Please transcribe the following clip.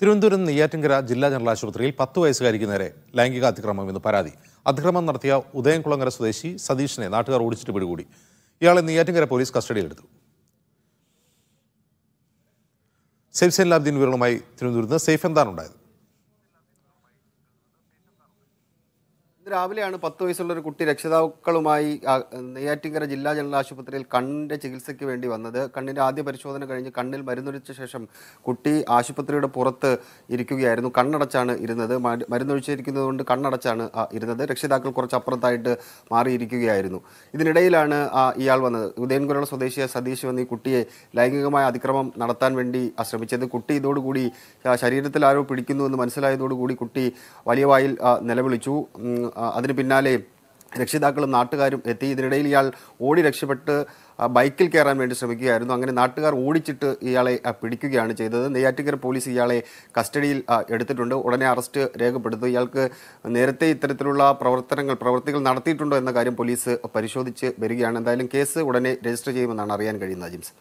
തിരുവനന്തപുരം നെയ്യാറ്റിൻകര ജില്ലാ ജനറൽ ആശുപത്രിയിൽ പത്ത് വയസ്സുകാരിക്ക് നേരെ ലൈംഗിക അതിക്രമം എന്ന് പരാതി അതിക്രമം നടത്തിയ ഉദയംകുളങ്ങര സ്വദേശി സതീഷിനെ നാട്ടുകാർ ഓടിച്ചിട്ട് പിടികൂടി ഇയാളെ നെയ്യാറ്റിൻകര പോലീസ് കസ്റ്റഡിയിലെടുത്തു സെയ്ഫ് സൈൻ ലാബ്ദീൻ വിവരങ്ങളുമായി തിരുവനന്തപുരത്ത് സേഫ് എന്താണ് ഉണ്ടായത് രാവിലെയാണ് പത്ത് വയസ്സുള്ള ഒരു കുട്ടി രക്ഷിതാക്കളുമായി നെയ്യാറ്റിങ്കര ജില്ലാ ജനറൽ ആശുപത്രിയിൽ കണ്ണിൻ്റെ ചികിത്സയ്ക്ക് വേണ്ടി വന്നത് കണ്ണിൻ്റെ ആദ്യ പരിശോധന കഴിഞ്ഞ് കണ്ണിൽ മരുന്നൊഴിച്ച ശേഷം കുട്ടി ആശുപത്രിയുടെ പുറത്ത് ഇരിക്കുകയായിരുന്നു കണ്ണടച്ചാണ് ഇരുന്നത് മരുന്നൊഴിച്ചിരിക്കുന്നത് കൊണ്ട് കണ്ണടച്ചാണ് ഇരുന്നത് രക്ഷിതാക്കൾ കുറച്ച് അപ്പുറത്തായിട്ട് മാറിയിരിക്കുകയായിരുന്നു ഇതിനിടയിലാണ് ഇയാൾ വന്നത് ഉദയൻകുരള സ്വദേശിയായ സതീഷ് വന്ന് ഈ കുട്ടിയെ ലൈംഗികമായ അതിക്രമം നടത്താൻ വേണ്ടി ശ്രമിച്ചത് കുട്ടി ഇതോടുകൂടി ശരീരത്തിൽ ആരോ പിടിക്കുന്നു എന്ന് മനസ്സിലായതോടുകൂടി കുട്ടി വലിയ വായിൽ നിലവിളിച്ചു അതിന് പിന്നാലെ രക്ഷിതാക്കളും നാട്ടുകാരും എത്തി ഇതിനിടയിൽ ഇയാൾ ഓടി രക്ഷപ്പെട്ട് ബൈക്കിൽ കയറാൻ വേണ്ടി ശ്രമിക്കുകയായിരുന്നു അങ്ങനെ നാട്ടുകാർ ഓടിച്ചിട്ട് ഇയാളെ പിടിക്കുകയാണ് ചെയ്തത് നെയ്യാറ്റിക്കര പോലീസ് ഇയാളെ കസ്റ്റഡിയിൽ എടുത്തിട്ടുണ്ട് ഉടനെ അറസ്റ്റ് രേഖപ്പെടുത്തും ഇയാൾക്ക് നേരത്തെ ഇത്തരത്തിലുള്ള പ്രവർത്തനങ്ങൾ പ്രവർത്തികൾ നടത്തിയിട്ടുണ്ടോ എന്ന കാര്യം പോലീസ് പരിശോധിച്ച് വരികയാണ് എന്തായാലും കേസ് ഉടനെ രജിസ്റ്റർ ചെയ്യുമെന്നാണ് അറിയാൻ കഴിയുന്നത് ജിംസ്